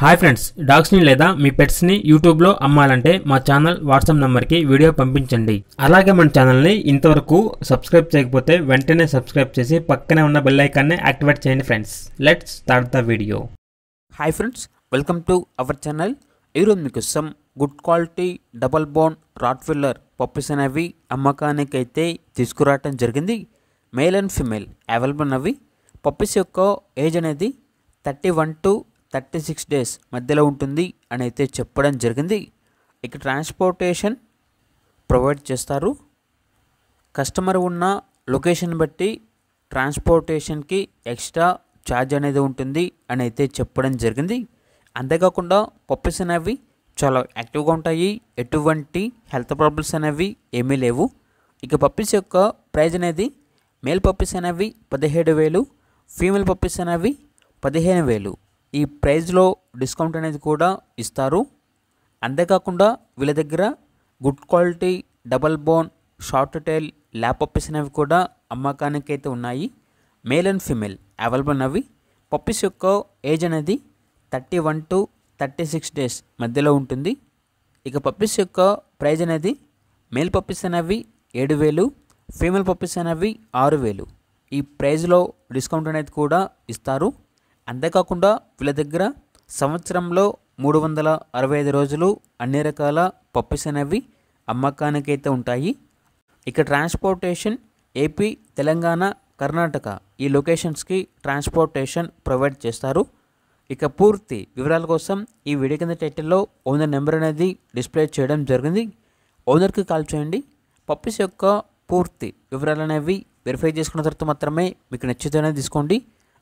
hi friends డాగ్స్ని లేదా మీ పెట్స్ని యూట్యూబ్లో అమ్మాలంటే మా ఛానల్ వాట్సాప్ నెంబర్కి వీడియో పంపించండి అలాగే మన ఛానల్ని ఇంతవరకు సబ్స్క్రైబ్ చేయకపోతే వెంటనే సబ్స్క్రైబ్ చేసి పక్కనే ఉన్న బెల్ ఐకాన్ని యాక్టివేట్ చేయండి friends let's start the video hi friends welcome to our channel ఈరోజు మీకోసం good quality double bone filler puppies అనేవి అమ్మకానికి అయితే తీసుకురావటం జరిగింది మేల్ అండ్ ఫిమేల్ అవైలబుల్ అవి పప్పీస్ యొక్క ఏజ్ అనేది thirty one to thirty six days మధ్యలో ఉంటుంది అని అయితే చెప్పడం జరిగింది ఇక ట్రాన్స్పోర్టేషన్ ప్రొవైడ్ చేస్తారు కస్టమర్ ఉన్న లొకేషన్ బట్టి ట్రాన్స్పోర్టేషన్కి ఎక్స్ట్రా ఛార్జ్ అనేది ఉంటుంది అని అయితే చెప్పడం జరిగింది అంతేకాకుండా పప్పీస్ అనేవి చాలా యాక్టివ్గా ఉంటాయి ఎటువంటి హెల్త్ ప్రాబ్లమ్స్ అనేవి ఏమీ లేవు ఇక పప్పీస్ యొక్క ప్రైజ్ అనేది మేల్ పప్పీస్ అనేవి పదిహేడు వేలు ఫీమేల్ పప్పీస్ అనేవి పదిహేను వేలు ఈ ప్రైజ్లో డిస్కౌంట్ అనేది కూడా ఇస్తారు అంతేకాకుండా వీళ్ళ దగ్గర good quality double bone short tail lap puppies అనేవి కూడా అమ్మకానికి అయితే ఉన్నాయి మేల్ అండ్ ఫిమేల్ అవైలబుల్ అవి పప్పీస్ యొక్క ఏజ్ అనేది thirty one to thirty six days మధ్యలో ఉంటుంది ఇక పప్పీస్ యొక్క ప్రైజ్ అనేది మేల్ పప్పీస్ అనేవి ఏడు వేలు ఫీమేల్ పప్పీస్ అనేవి ఆరు వేలు ఈ ప్రైజ్లో డిస్కౌంట్ అనేది కూడా ఇస్తారు అంతేకాకుండా వీళ్ళ దగ్గర సంవత్సరంలో మూడు వందల అరవై ఐదు రోజులు అన్ని రకాల పప్పుస్ అనేవి అమ్మకానికైతే ఉంటాయి ఇక ట్రాన్స్పోర్టేషన్ ఏపీ తెలంగాణ కర్ణాటక ఈ లొకేషన్స్కి ట్రాన్స్పోర్టేషన్ ప్రొవైడ్ చేస్తారు ఇక పూర్తి వివరాల కోసం ఈ వీడియో కింద టైటిల్లో ఓనర్ నెంబర్ అనేది డిస్ప్లే చేయడం జరిగింది ఓనర్కి కాల్ చేయండి పప్పీస్ యొక్క పూర్తి వివరాలు అనేవి వెరిఫై చేసుకున్న తర్వాత మాత్రమే మీకు నచ్చితేనే తీసుకోండి